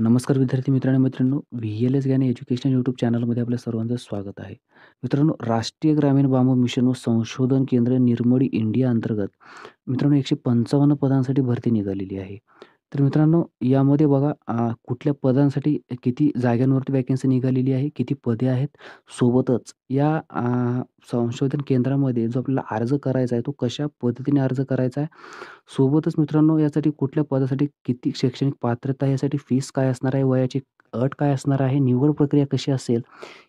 नमस्कार विद्यार्थी मित्रांनो मित्रांनो V L S Gyan education YouTube चॅनलमध्ये आपल्या सर्वांचं स्वागत आहे मित्रांनो राष्ट्रीय ग्रामीण बांबू मिशन व संशोधन केंद्र निर्मळी इंडिया अंतर्गत मित्रांनो एकशे पंचावन्न पदांसाठी भरती निघालेली आहे तर मित्रांनो, यामध्ये बघा कुठल्या पदांसाठी किती जागांवरती वॅकन्सी निघालेली आहे, किती पदे आहेत. सोबतच या संशोधन केंद्रामध्ये जो आपल्याला अर्ज करायचा आहे, तो कशा पद्धतीने अर्ज करायचा आहे. सोबतच मित्रांनो, यासाठी कुठल्या पदासाठी किती शैक्षणिक पात्रता यासाठी फीस काय असणार आहे, वयाची अट काय असणार आहे, निवड प्रक्रिया कशी असेल,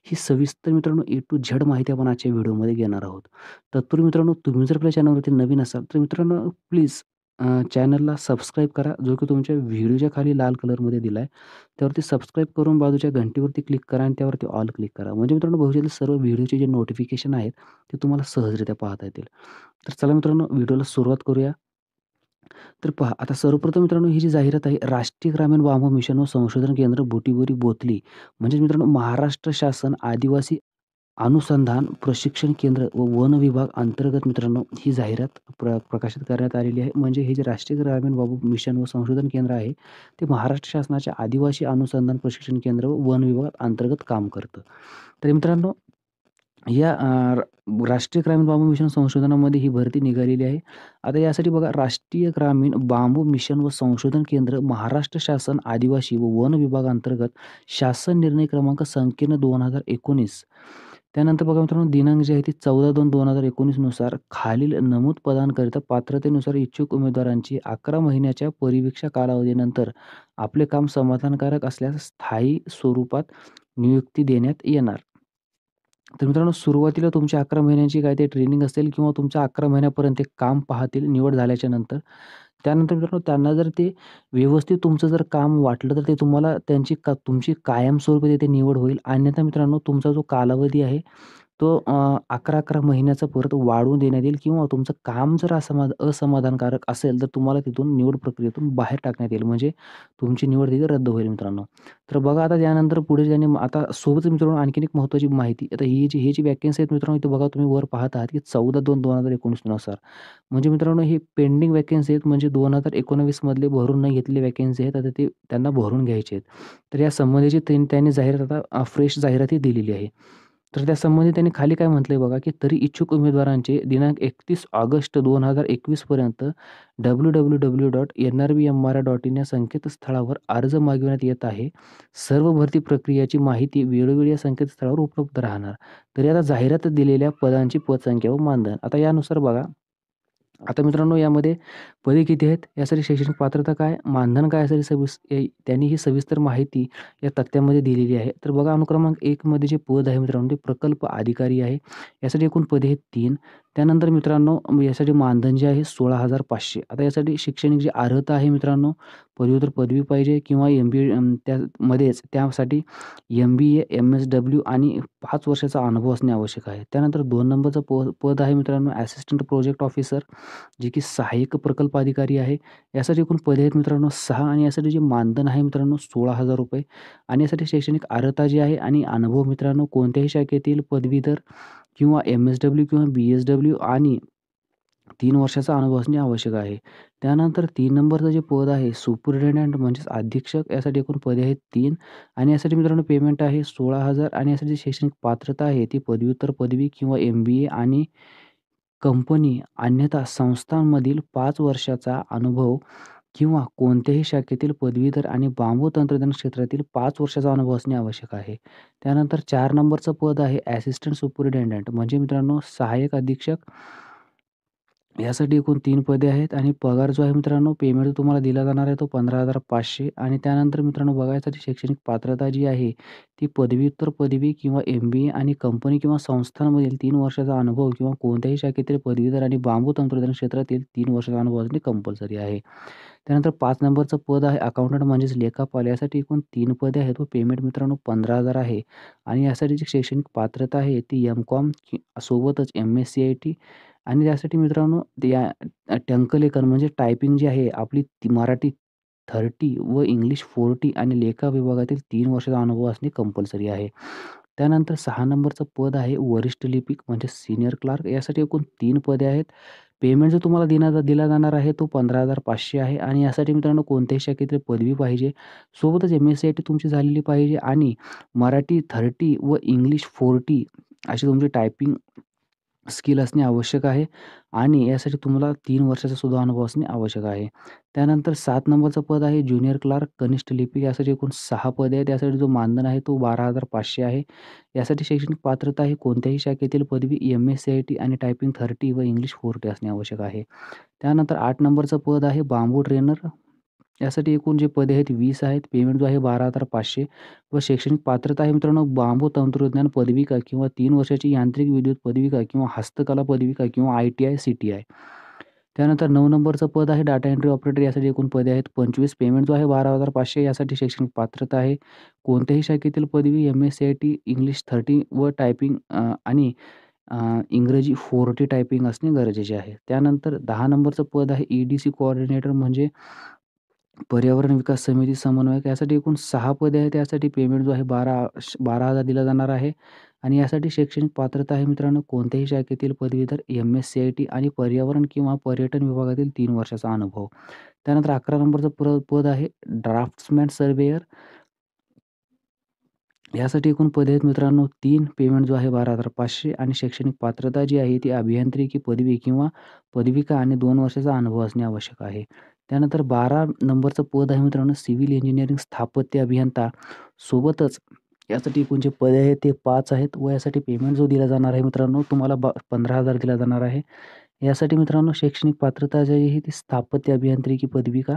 ही सविस्तर मित्रांनो ए टू झेड माहिती आपण आजच्या व्हिडिओमध्ये घेणार आहोत. तत्पूर्वी मित्रांनो, तुम्ही जर आपल्या चॅनलवरती नवीन असाल, तर मित्रांनो प्लीज चॅनलला सबस्क्राईब करा, जो की तुमच्या व्हिडिओच्या खाली लाल कलरमध्ये दिला आहे. त्यावरती सबस्क्राईब करून बाजूच्या घंटीवरती क्लिक करा आणि त्यावरती ऑल क्लिक करा. म्हणजे मित्रांनो, भविष्यातील सर्व व्हिडिओचे जे नोटिफिकेशन आहेत, ते तुम्हाला सहजरित्या पाहता येतील. तर चला मित्रांनो, व्हिडिओला सुरुवात करूया. तर पहा, आता सर्वप्रथम मित्रांनो, ही जी जाहिरात आहे, राष्ट्रीय ग्रामीण वामो मिशन व संशोधन केंद्र, बोटीबोरी बोतली म्हणजेच मित्रांनो, महाराष्ट्र शासन आदिवासी अनुसंधान प्रशिक्षण केंद्र व वन विभाग अंतर्गत मित्रांनो ही जाहिरात प्र प्रकाशित करण्यात आलेली आहे म्हणजे हे जे राष्ट्रीय ग्रामीण बाबू मिशन व संशोधन केंद्र आहे ते महाराष्ट्र शासनाच्या आदिवासी अनुसंधान प्रशिक्षण केंद्र व वन विभाग अंतर्गत काम करतं तर मित्रांनो या राष्ट्रीय ग्रामीण बांबू मिशन संशोधनामध्ये ही भरती निघालेली आहे आता यासाठी बघा राष्ट्रीय ग्रामीण बांबू मिशन व संशोधन केंद्र महाराष्ट्र शासन आदिवासी व वन विभागांतर्गत शासन निर्णय क्रमांक संकीर्ण दोन हजार एकोणीस त्यानंतर बघा मित्रांनो दिनांक जे आहे ती चौदा दोन दोन हजार एकोणीसनुसार खालील नमूद पदांकरिता पात्रतेनुसार इच्छुक उमेदवारांची अकरा महिन्याच्या परिवीक्षा कालावधीनंतर आपले काम समाधानकारक असल्यास स्थायी स्वरूपात नियुक्ती देण्यात येणार तर मित्रांनो सुरुवातीला तुमच्या अकरा महिन्यांची काय ते ट्रेनिंग असेल किंवा तुमच्या अकरा महिन्यापर्यंत ते काम पाहतील निवड झाल्याच्या नंतर त्यानंतर मित्रांनो त्यांना जर ते व्यवस्थित तुमचं जर काम वाटलं तर ते तुम्हाला त्यांची का तुमची कायमस्वरूपी तिथे निवड होईल अन्यथा मित्रांनो तुमचा जो कालावधी आहे तो अकरा अकरा महिन्याचा परत वाढवून देण्यात येईल किंवा तुमचं काम जर असमा असमाधानकारक असेल, तर तुम्हाला तिथून निवड प्रक्रियेतून बाहेर टाकण्यात येईल. म्हणजे तुमची निवड तिथे रद्द होईल मित्रांनो. तर बघा आता त्यानंतर पुढे त्यांनी आता सोबत मित्रांनो आणखीन एक महत्त्वाची माहिती, आता ही जी ही जी वॅकन्सी आहेत मित्रांनो, इथे बघा तुम्ही वर पाहत आहात, की चौदा दोन दोन हजार नुसार. म्हणजे मित्रांनो ही पेंडिंग वॅकन्सी आहेत, म्हणजे दोन हजार एकोणवीसमधले भरून न घेतलेले वॅकन्सी आहेत. आता ते त्यांना भरून घ्यायचे आहेत. तर या संबंधीची त्यांनी जाहिरात आता फ्रेश जाहिरातही दिलेली आहे. तर त्या संबंधी त्यांनी खाली काय म्हटलंय बघा की तरी इच्छुक उमेदवारांचे दिनांक एकतीस ऑगस्ट दोन हजार एकवीसपर्यंत W W W dot N R B M R dot in या संकेतस्थळावर अर्ज मागविण्यात येत आहे सर्व भरती प्रक्रियेची माहिती वेळोवेळी या संकेतस्थळावर उपलब्ध राहणार तरी आता जाहिरात दिलेल्या पदांची पदसंख्या व मानधन आता यानुसार बघा आता मित्रांनो यामध्ये पदे किती आहेत यासाठी शैक्षणिक पात्रता काय मानधन काय असेल सविस् त्यांनी ही सविस्तर माहिती या तथ्यामध्ये दिलेली आहे तर बघा अनुक्रमांक एकमध्ये जे पद आहे मित्रांनो ते प्रकल्प अधिकारी आहे यासाठी एकूण पदे आहेत तीन त्यानंतर मित्रांनो यासाठी मानधन जे आहे सोळा हजार पाचशे आता यासाठी शैक्षणिक जी अर्हता आहे मित्रांनो पदव्युत्तर पदवी पाहिजे किंवा एम बी त्यामध्येच त्यासाठी M B A M S W आणि पाच वर्षाचा अनुभव असणे आवश्यक आहे त्यानंतर दोन नंबरचं प पद आहे मित्रांनो ॲसिस्टंट प्रोजेक्ट ऑफिसर जे की सहाय्यक प्रकल्प अधिकारी आहे यासाठी एकूण पदे आहेत मित्रांनो सहा आणि यासाठी जे मानधन आहे मित्रांनो सोळा हजार रुपये आणि यासाठी शैक्षणिक अर्हता जी आहे आणि अनुभव मित्रांनो कोणत्याही शाखेतील पदवीधर किंवा एम एस डब्ल्यू किंवा बी एस डब्ल्यू आणि तीन वर्षाचा अनुभव असणे आवश्यक आहे त्यानंतर तीन नंबरचं जे पद आहे सुपरिटेंडंट म्हणजेच अधीक्षक यासाठी एकूण पदे आहेत तीन आणि यासाठी मित्रांनो पेमेंट आहे सोळा हजार आणि यासाठी शैक्षणिक पात्रता आहे ती पदव्युत्तर पदवी किंवा एम बी ए आणि कंपनी अन्यथा संस्थांमधील पाच वर्षाचा अनुभव किंवा कोणत्याही शाखेतील पदवीधर आणि बांबू तंत्रज्ञान क्षेत्रातील पाच वर्षाचा अनुभव असणे आवश्यक आहे. त्यानंतर चार नंबरचं पद आहे ॲसिस्टंट सुपरिटेंडंट म्हणजे मित्रांनो सहाय्यक अधीक्षक यासाठी एकूण तीन पदे आहेत आणि पगार जो आहे मित्रांनो पेमेंट तुम्हाला दिला जाणार आहे तो पंधरा हजार पाचशे आणि त्यानंतर मित्रांनो बघायसाठी शैक्षणिक पात्रता जी आहे ती पदव्युत्तर पदवी किंवा एम बी ए आणि कंपनी किंवा संस्थांमधील तीन वर्षाचा अनुभव किंवा कोणत्याही शाखेतील पदवीधर आणि बांबू तंत्रज्ञान क्षेत्रातील तीन वर्षाचा अनुभव असणे कंपल्सरी आहे त्यानंतर पाच नंबरचं पद आहे अकाउंटंट म्हणजेच लेखापाल यासाठी एकूण तीन पदे आहेत व पेमेंट मित्रांनो पंधरा हजार आहे आणि यासाठी जी शैक्षणिक पात्रता आहे ती एम कॉम सोबतच M S C I T आणि त्यासाठी मित्रांनो या टंकलेखन म्हणजे टायपिंग जी आहे आपली ती मराठी थर्टी व इंग्लिश फोर्टी आणि लेखा विभागातील तीन वर्षाचा अनुभव असणे कंपल्सरी आहे त्यानंतर सहा नंबरचं पद आहे वरिष्ठ लिपिक म्हणजे सिनियर क्लार्क यासाठी एकूण तीन पदे आहेत पेमेंट जो तुम्हाला दिना दिला जाणार आहे तो पंधरा हजार पाचशे आहे आणि यासाठी मित्रांनो कोणत्याही शाखेतील पदवी पाहिजे सोबतच M S C I T तुमची झालेली पाहिजे आणि मराठी थर्टी व इंग्लिश फोर्टी अशी तुमची टायपिंग स्किल असणे आवश्यक आहे आणि यासाठी तुम्हाला तीन वर्षाचा सुद्धा अनुभव असणे आवश्यक आहे त्यानंतर सात नंबरचं पद आहे ज्युनियर क्लार्क कनिष्ठ लिपिक यासाठी एकूण सहा पदे आहे त्यासाठी जो मानधन आहे तो बारा हजार पाचशे आहे यासाठी शैक्षणिक पात्रता ही कोणत्याही शाखेतील पदवी M S C I T आणि टायपिंग थर्टी व इंग्लिश फोर्टी असणे आवश्यक आहे त्यानंतर आठ नंबरचं पद आहे बांबू ट्रेनर यासाठी एकूण जे पदे आहेत वीस आहेत पेमेंट जो आहे बारा हजार पाचशे व शैक्षणिक पात्रता आहे मित्रांनो बांबू तंत्रज्ञान पदविका किंवा तीन वर्षाची यांत्रिक विद्युत पदविका किंवा हस्तकला पदविका किंवा I T I C T I त्यानंतर नऊ नंबरचं पद आहे डाटा एंट्री ऑपरेटर यासाठी एकूण पदे आहेत पंचवीस पेमेंट जो आहे बारा हजार पाचशे यासाठी शैक्षणिक पात्रता आहे कोणत्याही शाखेतील पदवी M S C I T English thirty व टायपिंग आणि इंग्रजी फोर्टी टायपिंग असणे गरजेचे आहे त्यानंतर दहा नंबरचं पद आहे ई डी सी कोऑर्डिनेटर म्हणजे पर्यावरण विकास समिती समन्वयक यासाठी एकूण सहा पदे आहेत. यासाठी पेमेंट जो आहे बारा बारा हजार दिला जाणार आहे आणि यासाठी शैक्षणिक पात्रता आहे मित्रांनो कोणत्याही शाखेतील पदवीधर एम-एस-सी-आय-टी आणि पर्यावरण किंवा पर्यटन विभागातील तीन वर्षाचा अनुभव. त्यानंतर अकरा नंबरचं प्र पद आहे ड्राफ्ट्समॅन सर्वेअर यासाठी एकूण पदे आहेत मित्रांनो तीन पेमेंट जो आहे पाचशे आणि शैक्षणिक पात्रता जी आहे ती अभियांत्रिकी पदवी किंवा पदविका आणि दोन वर्षाचा अनुभव असणे आवश्यक आहे. त्यानंतर बारा नंबरचं पद आहे मित्रांनो सिव्हिल इंजिनिअरिंग स्थापत्य अभियंता सोबतच यासाठी एकूण जे पदे आहेत ते पाच आहेत व यासाठी पेमेंट जो दिला जाणार आहे मित्रांनो तुम्हाला बा पंधरा हजार दिला जाणार आहे यासाठी मित्रांनो शैक्षणिक पात्रता जी आहे ती स्थापत्य अभियांत्रिकी पदविका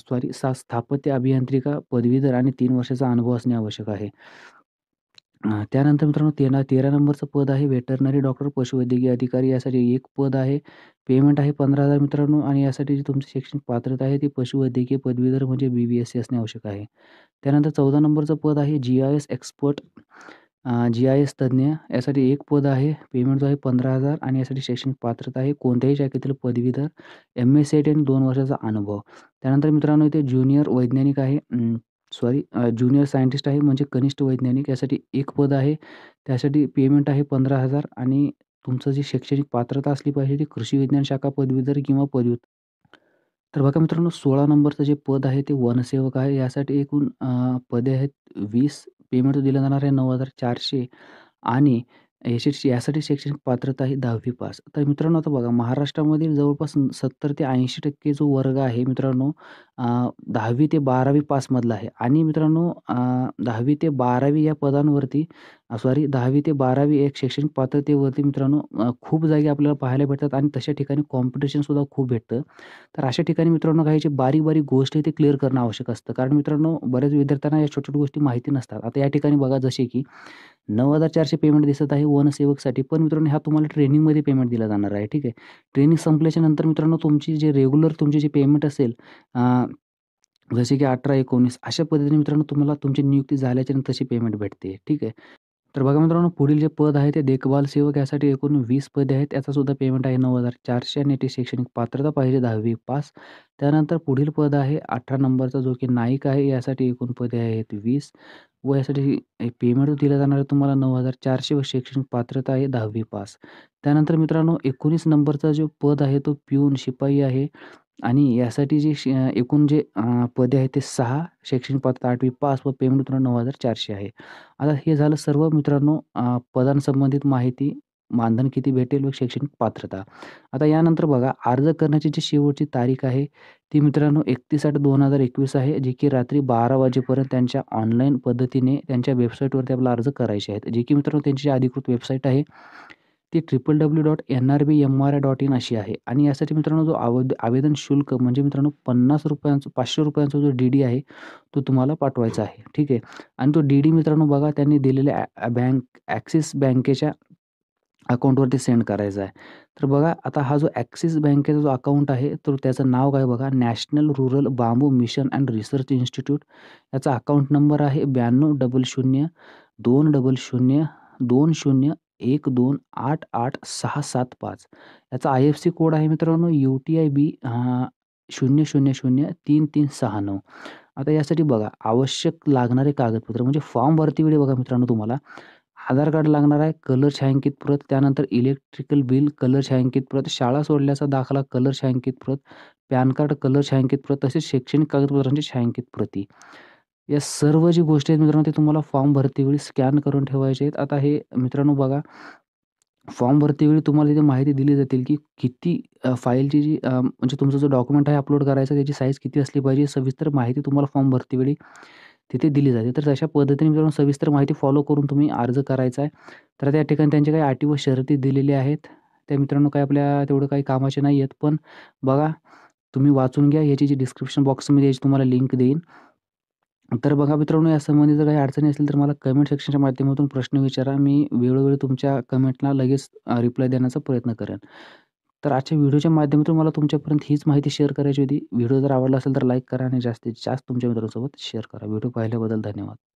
सॉरी सा स्थापत्य अभियांत्रिका पदवीधर आणि तीन वर्षाचा अनुभव असणे आवश्यक आहे त्यानंतर मित्रांनो तेरा तेरा नंबरचं पद आहे व्हेटरनरी डॉक्टर, पशुवैद्यकीय अधिकारी यासाठी एक पद आहे. पेमेंट आहे पंधरा हजार मित्रांनो आणि यासाठी जी तुमची शैक्षणिक पात्रता आहे ती पशुवैद्यकीय पदवीधर म्हणजे बी-बी-एस-सी असणे आवश्यक आहे. त्यानंतर चौदा नंबरचं पद आहे जी-आय-एस एक्सपर्ट जी-आय-एस तज्ञ यासाठी एक पद आहे. पेमेंट जो आहे पंधरा हजार आणि यासाठी शैक्षणिक पात्रता आहे कोणत्याही शाखेतील पदवीधर, एम एस सी टी आणि दोन वर्षाचा अनुभव. त्यानंतर मित्रांनो इथे ज्युनियर वैज्ञानिक आहे. सॉरी ज्युनियर सायंटिस्ट आहे म्हणजे कनिष्ठ वैज्ञानिक यासाठी एक पद आहे. त्यासाठी पेमेंट आहे पंधरा हजार आणि तुमचं जी शैक्षणिक पात्रता असली पाहिजे ती कृषी विज्ञान शाखा पदवीधर किंवा पदव्युत्तर. तर बघा मित्रांनो सोळा नंबरचं जे पद आहे ते वनसेवक आहे. यासाठी एकूण पदे आहेत वीस पेमेंट दिलं जाणार आहे नऊ हजार चारशे आणि याची यासाठी शैक्षणिक पात्रता आहे दहावी पास. तर मित्रांनो आता बघा महाराष्ट्रामधील जवळपास सत्तर ते टक्के जो वर्ग आहे मित्रांनो दहावी ते बारावी पासमधला आहे आणि मित्रांनो दहावी ते बारावी या पदांवरती सॉरी दहावी ते बारावी एक शैक्षणिक पात्रतेवरती मित्रांनो खूप जागी आपल्याला पाहायला भेटतात आणि तशा ठिकाणी कॉम्पिटिशन सुद्धा खूप भेटतं. तर अशा ठिकाणी मित्रांनो काही जे बारीक-बारीक गोष्टी ते क्लिअर करणं आवश्यक असतं. कारण मित्रांनो बऱ्याच विद्यार्थ्यांना या छोट्या गोष्टी माहिती नसतात. आता या ठिकाणी बघा जसे की नऊ हजार चारशे पेमेंट दिसत आहे वनसेवकसाठी. पण मित्रांनो हा तुम्हाला ट्रेनिंगमध्ये पेमेंट दिला जाणार आहे. ठीक आहे. ट्रेनिंग संपल्याच्या नंतर मित्रांनो तुमची जे रेग्युलर तुमची जी पेमेंट असेल जसे की अठरा एकोणीस अशा पद्धतीने मित्रांनो तुम्हाला तुमची नियुक्ती नंतर तशी पेमेंट भेटते. ठीक आहे. तर बघा मित्रांनो पुढील जे पद आहे ते देखभाल सेवक यासाठी एकूण वीस पदे आहेत. याचासुद्धा पेमेंट आहे नऊ हजार चारशे आणि ती शैक्षणिक पात्रता पाहिजे दहावी पास. त्यानंतर पुढील पद आहे अठरा नंबरचा जो की नाईक आहे यासाठी एकूण पदे आहेत वीस व यासाठी पेमेंट दिलं जाणार आहे तुम्हाला चारशे व शैक्षणिक पात्रता आहे दहावी पास. त्यानंतर मित्रांनो एकोणीस नंबरचा जो पद आहे तो पिऊन शिपाई आहे. आणि यासाठी जे एकूण जे पदे आहेत ते सहा शैक्षणिक पात्र आठवी पास व पेमेंट उत्तर नऊ हजार चारशे आहे आता हे झालं सर्व मित्रांनो पदांसंबंधित माहिती मानधन किती भेटेल व शैक्षणिक पात्रता आता यानंतर बघा अर्ज करण्याची जी शेवटची तारीख आहे ती मित्रांनो एकतीस आठ दोन हजार एकवीस आहे जी की रात्री बारा वाजेपर्यंत त्यांच्या ऑनलाईन पद्धतीने त्यांच्या वेबसाईटवरती आपला अर्ज करायचे आहेत जे की मित्रांनो त्यांची अधिकृत वेबसाईट आहे ती triple W dot N R B M R I dot in अशी आहे आणि यासाठी मित्रांनो जो आवेद आवेदन शुल्क म्हणजे मित्रांनो पन्नास रुपयांचं पाचशे रुपयांचा जो डी डी आहे तो तुम्हाला पाठवायचा आहे ठीक आहे आणि तो डी डी मित्रांनो बघा त्यांनी दिलेल्या बँक ॲक्सिस बँकेच्या अकाउंटवरती सेंड करायचा आहे तर बघा आता हा जो ॲक्सिस बँकेचा जो अकाउंट आहे तर त्याचं नाव काय बघा national rural bamboo mission and research institute याचा अकाउंट नंबर आहे ब्याण्णव डबल शून्य दोन डबल शून्य दोन शून्य एक दोन आठ आठ सहा सात पाच याचा आय-एफ-सी कोड आहे मित्रांनो यू-टी-आय-बी शून्य शून्य शून्य तीन तीन सहा नऊ आता यासाठी बघा आवश्यक लागणारे कागदपत्र म्हणजे फॉर्म भरती वेळी बघा मित्रांनो तुम्हाला आधार कार्ड लागणार आहे, कलर छायांकित प्रत, त्यानंतर इलेक्ट्रिकल बिल कलर छायांकित प्रत, शाळा सोडल्याचा दाखला कलर छायांकित प्रत, पॅन कार्ड कलर छायांकित प्रत, तसेच शैक्षणिक कागदपत्रांची छायांकित प्रती. या सर्व जी गोष्टी आहेत मित्रांनो ते तुम्हाला फॉर्म वेळी स्कॅन करून ठेवायचे आहेत आता हे मित्रांनो बघा फॉर्म वेळी तुम्हाला इथे माहिती दिली जातील की किती फाईलची जी म्हणजे तुमचा जो डॉक्युमेंट आहे अपलोड करायचा त्याची साईज किती असली पाहिजे सविस्तर माहिती तुम्हाला फॉर्म वेळी तिथे दिली जाते तर तशा पद्धतीने मित्रांनो सविस्तर माहिती फॉलो करून तुम्ही अर्ज करायचा आहे तर त्या ठिकाणी त्यांचे काही अटी व शर्ती दिलेल्या आहेत त्या मित्रांनो काही आपल्या तेवढं काही कामाचे नाही आहेत पण बघा तुम्ही वाचून घ्या याची जी डिस्क्रिप्शन बॉक्समध्ये याची तुम्हाला लिंक देईन तर बघा मित्रांनो या संबंधी जर काही अडचणी असेल तर मला कमेंट सेक्शनच्या माध्यमातून प्रश्न विचारा मी वेळोवेळी तुमच्या कमेंटला लगेच रिप्लाय देण्याचा प्रयत्न करेन तर आजच्या व्हिडिओच्या माध्यमातून मला तुमच्यापर्यंत हीच माहिती शेअर करायची होती व्हिडिओ जर आवडला असेल तर लाईक करा आणि जास्तीत जास्त तुमच्या मित्रांसोबत शेअर करा व्हिडिओ पाहिल्याबद्दल धन्यवाद